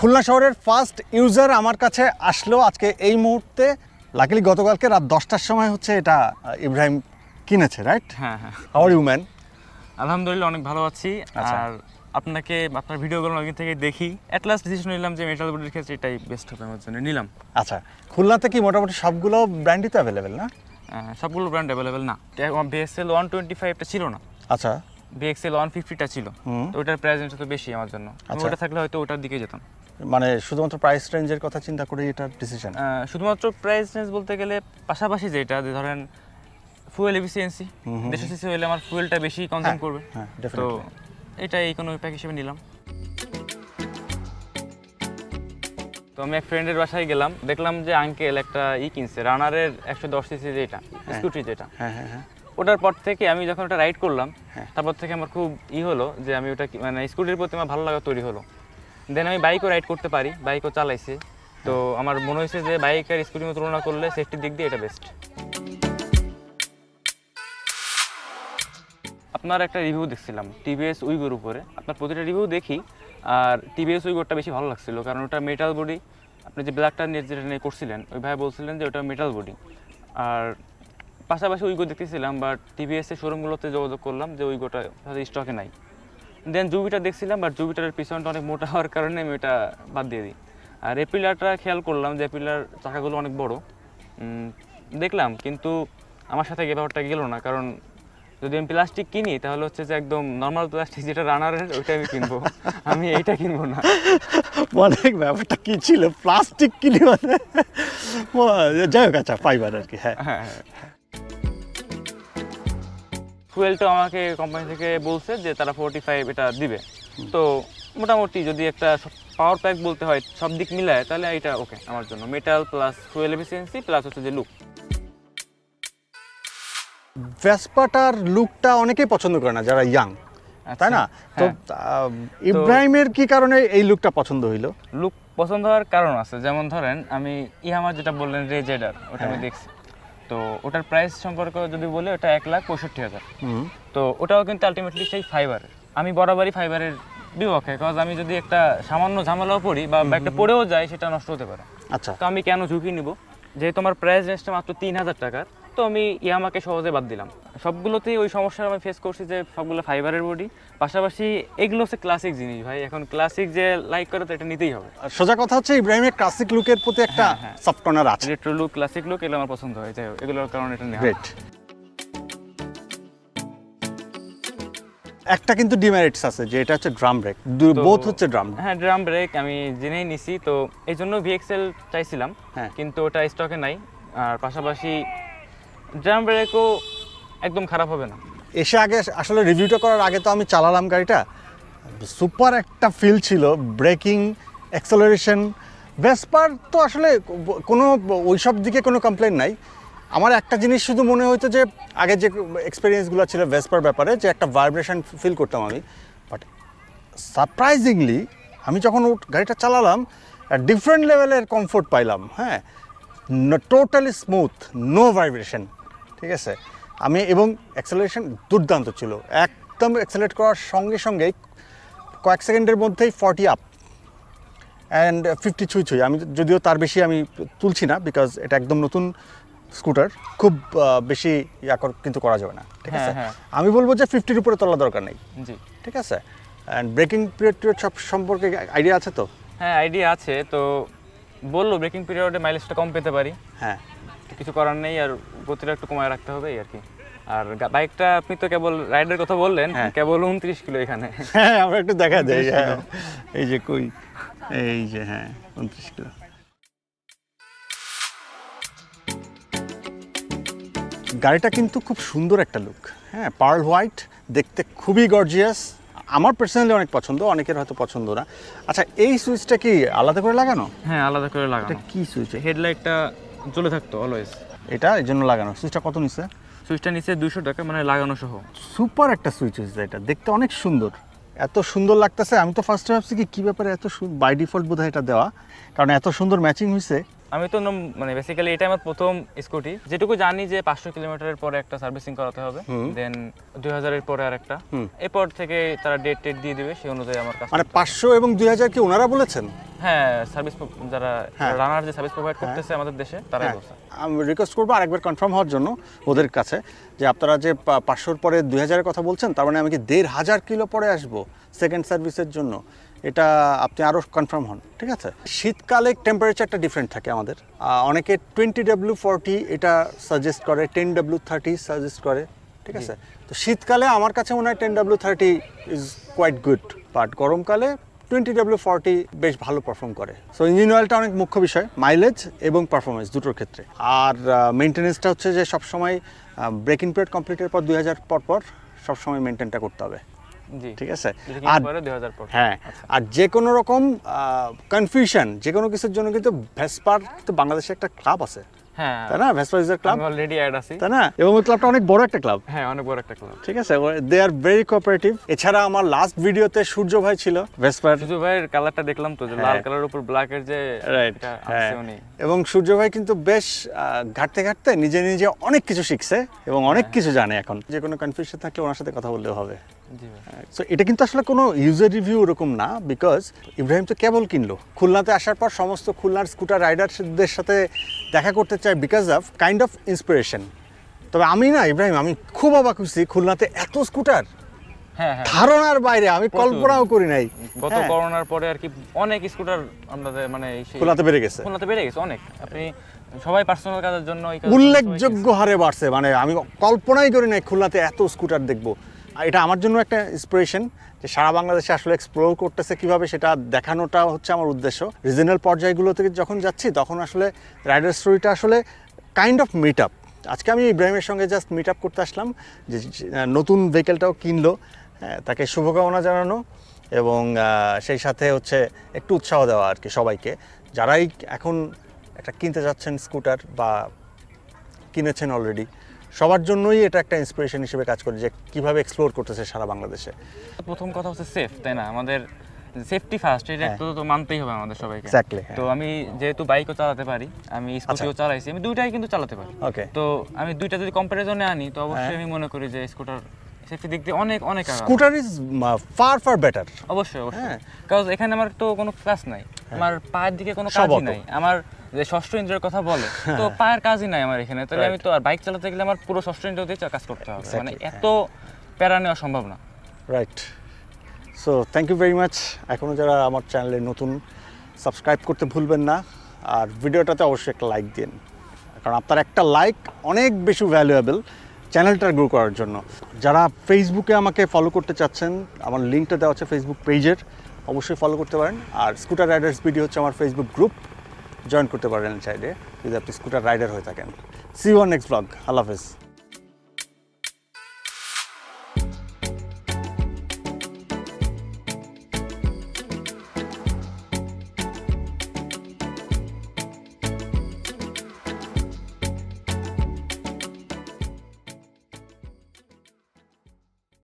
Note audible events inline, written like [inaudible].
খুলনা শহরের first user আমার কাছে আসলো আজকে এই মুহূর্তে লাকিলি গতকালকে রাত দশটার সময় হচ্ছে এটা ইব্রাহিম কিনেছে রাইট হ্যাঁ হ্যাঁ হাওয়ার ইউম্যান আলহামদুলিল্লাহ অনেক ভালো আছি আচ্ছা। আর আপনাকে আপনার ভিডিওগুলো আগে থেকে দেখি অ্যাট লাস্ট ডিসিশন নিলাম যে মেটাল বডির ক্ষেত্রে এটাই বেস্ট হবে আমার জন্য নিলাম আচ্ছা খুলনাতে কি মোটামুটি সবগুলো ব্র্যান্ডই তো অ্যাভেলেবেল না হ্যাঁ, সবগুলো ব্র্যান্ড অ্যাভেলেবেল না বিএসএল ওয়ান টোয়েন্টি ফাইভটা ছিল না আচ্ছা বিএক্সএল ওয়ান ফিফটিটা ছিল তো ওটার প্রাইস রেঞ্জ তো বেশি আমার জন্য আচ্ছা। ওটা থাকলে হয়তো ওটার দিকে যেতাম মানে শুধুমাত্র প্রাইস রেঞ্জের কথা চিন্তা করে এটা ডিসিশন শুধুমাত্র প্রাইস রেঞ্জ বলতে গেলে পাশাপাশি যেটা যে ধরেন ফুয়েল এফিসিয়েন্সি দেশে সিসি হলে আমার ফুয়েলটা বেশি কনজিউম হ্যাঁ, করবে হ্যাঁ, তো এটা কোনো প্যাক হিসেবে নিলাম তো আমি এক ফ্রেন্ডের বাসায় গেলাম দেখলাম যে আঙ্কেল একটা ই কিনছে রানারের একশো দশ সিসি যেটা স্কুটি যেটা হ্যাঁ হ্যাঁ, হ্যাঁ। ওটার পর থেকে আমি যখন ওটা রাইড করলাম হ্যাঁ। তারপর থেকে আমার খুব ই হলো যে আমি ওটা মানে স্কুটির প্রতি আমার ভালো লাগা তৈরি হলো দেন আমি বাইকও রাইড করতে পারি বাইকও চালাইছি তো হ্যাঁ। আমার মনে হয়েছে যে বাইক আর স্কুটির মধ্যে তুলনা করলে সেফটির দিক দিয়ে এটা বেস্ট আপনার একটা রিভিউ দেখছিলাম টিভিএস উইগোর উপরে আপনার প্রতিটা রিভিউ দেখি আর টিভিএস উইগোরটা বেশি ভালো লাগছিল কারণ ওটা মেটাল বডি আপনি যে ব্ল্যাকটা নিয়ে যেটা নিয়ে করছিলেন ওই ভাই বলছিলেন যে ওটা মেটাল বডি আর পাশাপাশি উইগো দেখতেছিলাম বাট টিভিএসের শোরুমগুলোতে যোগাযোগ করলাম যে উইগোটা স্টকে নাই দেন জুবিটা দেখছিলাম বাট জুবিটারের পিছনটা অনেক মোটা হওয়ার কারণে আমি এটা বাদ দিয়ে দিই আর এপিলারটা খেয়াল করলাম যে এপিলার চাকাগুলো অনেক বড় দেখলাম কিন্তু আমার সাথে ব্যাপারটা গেলো না কারণ যদি আমি প্লাস্টিক কিনি তাহলে হচ্ছে যে একদম নর্মাল প্লাস্টিক যেটা রানারের ওইটা আমি কিনবো আমি এইটা কিনবো না মানে ব্যাপারটা কি ছিল প্লাস্টিক কিনি মানে যাই হোক আচ্ছা ফাইবার আর কি হ্যাঁ হ্যাঁ, হ্যাঁ। ফুয়েলটা আমাকে কোম্পানি থেকে বলছে যে তারা ফোর্টি ফাইভ এটা দিবে তো মোটামুটি যদি একটা পাওয়ার প্যাক বলতে হয় সব দিক মিলায় তাহলে এটা ওকে আমার জন্য metal plus fuel efficiency plus হচ্ছে যে লুক ভেসপাটার লুকটা অনেকেই পছন্দ করে না যারা ইয়াং আচ্ছা, তাই না হ্যাঁ। তো ইব্রাহিমের কি কারণে এই লুকটা পছন্দ হইল লুক পছন্দ হওয়ার কারণ আছে যেমন ধরেন আমি ইহামার যেটা বললেন রেজেডার ওটা আমি হ্যাঁ। দেখছি তো ওটার প্রাইস সম্পর্কে যদি বলি ওটা এক লাখ পঁয়ষট্টি হাজার তো ওটাও কিন্তু আলটিমেটলি সেই ফাইবার আমি বরাবরই ফাইবারের বিপক্ষে কজ আমি যদি একটা সামান্য ঝামেলাও পড়ি বা একটা পড়েও যায় সেটা নষ্ট হতে পারে আচ্ছা তো আমি কেন ঝুঁকি নিব যেহেতু তোমার প্রাইস রেঞ্জটা মাত্র তিন হাজার টাকার তো আমি ইয়ামাকে সহজে বাদ দিলাম সবগুলোতেই ওই সমস্যা আমি ফেস করছি যে সবগুলো ফাইবারের বডি পাশাপাশি এগুলো হচ্ছে ক্লাসিক জিনিস ভাই এখন ক্লাসিক যে লাইক করে তো এটা নিতেই হবে আর সোজা কথা হচ্ছে ইব্রাহিমের ক্লাসিক লুকের প্রতি একটা সফট হ্যাঁ, কর্নার হ্যাঁ। আছে রেট্রো লুক ক্লাসিক লুক এগুলো আমার পছন্দ হয় এগুলোর কারণে এটা নেওয়া একটা কিন্তু ডিমেরিটস আছে যে এটা হচ্ছে ড্রাম ব্রেক বোথ হচ্ছে ড্রাম হ্যাঁ ড্রাম ব্রেক আমি জেনেই নিছি তো এই জন্য ভিএক্সএল চাইছিলাম হ্যাঁ। কিন্তু ওটা স্টকে নাই আর পাশাপাশি ড্রাম ব্রেকও একদম খারাপ হবে না এসে আগে আসলে রিভিউটা করার আগে তো আমি চালালাম গাড়িটা সুপার একটা ফিল ছিল ব্রেকিং অ্যাক্সেলারেশন ভেসপার তো আসলে কোনো ওইসব দিকে কোনো কমপ্লেন নাই আমার একটা জিনিস শুধু মনে হইতো যে আগে যে এক্সপিরিয়েন্সগুলো ছিল ভেসপার ব্যাপারে যে একটা ভাইব্রেশন ফিল করতাম আমি বাট সারপ্রাইজিংলি আমি যখন গাড়িটা চালালাম ডিফারেন্ট লেভেলের কমফোর্ট পাইলাম হ্যাঁ টোটালি স্মুথ নো ভাইব্রেশন ঠিক আছে আমি এবং অ্যাক্সেলারেশন দুর্দান্ত ছিল একদম অ্যাক্সেলারেট করার সঙ্গে সঙ্গেই কয়েক সেকেন্ডের মধ্যেই ফর্টি আপ অ্যান্ড ফিফটি ছুঁই ছুঁই আমি যদিও তার বেশি আমি তুলছি না বিকজ এটা একদম নতুন স্কুটার খুব বেশি ইয়াকর কিন্তু করা যাবে না ঠিক হ্যাঁ, আছে হ্যাঁ। আমি বলবো যে ফিফটির উপরে তোলা দরকার নেই ঠিক আছে অ্যান্ড ব্রেকিং পিরিয়ড সব সম্পর্কে আইডিয়া আছে তো হ্যাঁ আইডিয়া আছে তো বললো ব্রেকিং পিরিয়ডে মাইলেজটা কম পেতে পারি হ্যাঁ কিছু করার নেই আর গতিটা একটু কমায় রাখতে হবে আর কি আর বাইকটা আপনি তো কেবল রাইডের কথা বললেন হ্যাঁ। কেবল উনত্রিশ কিলো এখানে হ্যাঁ আমরা একটু দেখা দেয় হ্যাঁ। এই যে কই এই যে হ্যাঁ উনত্রিশ কিলো গাড়িটা কিন্তু খুব সুন্দর একটা লুক হ্যাঁ পার্ল হোয়াইট দেখতে খুবই গর্জিয়াস আমার পার্সোনালি অনেক পছন্দ অনেকের হয়তো পছন্দ না আচ্ছা এই সুইচটা কি আলাদা করে লাগানো হ্যাঁ আলাদা করে লাগানো কি সুইচ হেডলাইটটা জ্বলে থাকতো অলওয়েজ এটা এর জন্য লাগানো সুইচটা কত নিছে সুইচটা নিচে দুশো টাকা মানে লাগানো সহ সুপার একটা সুইচ হয়েছে এটা দেখতে অনেক সুন্দর এত সুন্দর লাগতেছে আমি তো ফার্স্টে ভাবছি কি কী ব্যাপারে এত বাই ডিফল্ট বোধহয় এটা দেওয়া কারণ এত সুন্দর ম্যাচিং হয়েছে আমি তো মানে বেসিক্যালি এটা আমার প্রথম স্কুটি যেটুকু জানি যে পাঁচশো কিলোমিটারের পরে একটা সার্ভিসিং করাতে হবে দেন দুই হাজারের পরে আর একটা এরপর থেকে তারা ডেট টেট দিয়ে দিবে সেই অনুযায়ী আমার কাছে মানে পাঁচশো এবং দুই হাজার কি ওনারা বলেছেন হ্যাঁ সার্ভিস যারা রানার হ্যাঁ। যে সার্ভিস হ্যাঁ। প্রোভাইড করতেছে আমাদের দেশে তারাই হ্যাঁ। আমি রিকোয়েস্ট করবো আরেকবার কনফার্ম হওয়ার জন্য ওদের কাছে যে আপনারা যে পাঁচশোর পরে দুই হাজারের কথা বলছেন তার মানে আমি কি দেড় হাজার কিলো পরে আসবো সেকেন্ড সার্ভিসের জন্য এটা আপনি আরও কনফার্ম হন ঠিক আছে শীতকালে টেম্পারেচারটা ডিফারেন্ট থাকে আমাদের অনেকে টোয়েন্টি ডাব্লু ফর্টি এটা সাজেস্ট করে টেন ডাব্লু থার্টি সাজেস্ট করে ঠিক আছে তো শীতকালে আমার কাছে মনে হয় ten W thirty is quite good but গরমকালে টোয়েন্টি ডাব্লু ফর্টি বেশ ভালো পারফর্ম করে সো ইঞ্জিন অয়েলটা অনেক মুখ্য বিষয় মাইলেজ এবং পারফরমেন্স দুটোর ক্ষেত্রে আর মেনটেনেন্সটা হচ্ছে যে সবসময় ব্রেকিং পিরিয়ড কমপ্লিটের পর দুই হাজার পর পর সবসময় মেনটেনটা করতে হবে ঠিক আছে আর হ্যাঁ আর যে কোনো রকম কনফিউশন যে কোনো কিছুর জন্য কিন্তু ভেসপার কিন্তু বাংলাদেশে একটা ক্লাব আছে হ্যাঁ। হ্যাঁ, হ্যাঁ। নিজে নিজে অনেক কিছু শিখছে এবং অনেক কিছু জানে এখন যে কোনো কনফিউশন থাকলে ওনার সাথে কথা বললেও হবে এটা কিন্তু আসলে কোনো ইউজার রিভিউ এরকম না বিকজ ইব্রাহিম তো কেবল কিনলো খুলনাতে আসার পর সমস্ত খুলনার স্কুটার রাইডারদের সাথে দেখা করতে চাই চাই because of kind of inspiration তবে আমি না ইব্রাহিম আমি খুব অবাক হয়েছি খুলনাতে এত স্কুটার হ্যাঁ, হ্যাঁ। ধারণার বাইরে আমি কল্পনাও করি নাই গত হ্যাঁ। করোনার পরে আর কি অনেক স্কুটার আমাদের মানে খোলাতে বেড়ে গেছে বেড়ে গেছে অনেক আপনি সবাই পার্সোনাল কাজের জন্য উল্লেখযোগ্য হারে বাড়ছে মানে আমি কল্পনাই করি নাই খুলনাতে এত স্কুটার দেখবো এটা আমার জন্য একটা ইন্সপিরেশন যে সারা বাংলাদেশে আসলে এক্সপ্লোর করতেছে কিভাবে সেটা দেখানোটা হচ্ছে আমার উদ্দেশ্য রিজনাল পর্যায়গুলো থেকে যখন যাচ্ছি তখন আসলে রাইডার স্টোরিটা আসলে কাইন্ড অফ মিট আপ আজকে আমি ইব্রাহিমের সঙ্গে জাস্ট মিট আপ করতে আসলাম যে নতুন ভেহিকেলটাও কিনলো হ্যাঁ, তাকে শুভকামনা জানানো এবং সেই সাথে হচ্ছে একটু উৎসাহ দেওয়া আর কি সবাইকে যারাই এখন একটা কিনতে যাচ্ছেন স্কুটার বা কিনেছেন অলরেডি সবার জন্যই এটা একটা ইন্সপিরেশন হিসেবে কাজ করে যে কীভাবে এক্সপ্লোর করতেছে সারা বাংলাদেশে প্রথম কথা হচ্ছে সেফ তাই না আমাদের সেফটি ফার্স্ট এটা হ্যাঁ। তো তো মানতেই হবে আমাদের সবাইকে এক্স্যাক্টলি তো আমি যেহেতু বাইকও চালাতে পারি আমি স্কুটিও আচ্ছা। চালাইছি আমি দুইটাই কিন্তু চালাতে পারি ওকে তো আমি দুইটা যদি কম্পারিজনে আনি তো অবশ্যই হ্যাঁ। আমি মনে করি যে স্কুটার সেফটি দিক দিয়ে অনেক অনেক scooter is far far better অবশ্যই অবশ্যই কারণ হ্যাঁ। এখানে আমার তো কোনো ক্লাস নাই হ্যাঁ। আমার পায়ের দিকে কোনো কাজই নাই আমার যে ষষ্ঠ ইন্দ্রিয়ের কথা বলে তো [laughs] পায়ের কাজই নাই আমার এখানে তাহলে আমি তো আর বাইক চালাতে গেলে আমার পুরো ষষ্ঠ ইন্দ্রিয় দিয়ে কাজ করতে হবে মানে হ্যাঁ। এত প্যারা নেওয়া সম্ভব না right so thank you very much এখনও যারা আমার চ্যানেলে নতুন সাবস্ক্রাইব করতে ভুলবেন না আর ভিডিওটাতে অবশ্যই একটা লাইক দিন কারণ আপনার একটা লাইক অনেক বেশি ভ্যালুয়েবল চ্যানেলটা গ্রো করার জন্য যারা ফেসবুকে আমাকে ফলো করতে চাচ্ছেন আমার লিঙ্কটা দেওয়া আছে ফেসবুক পেজের অবশ্যই ফলো করতে পারেন আর স্কুটার রাইডার্স ভিডিও হচ্ছে আমার ফেসবুক গ্রুপ জয়েন করতে পারেন চাইলে যদি আপনি স্কুটার রাইডার হয়ে থাকেন সি ওয়ান নেক্সট ব্লগ আল্লাহ হাফেজ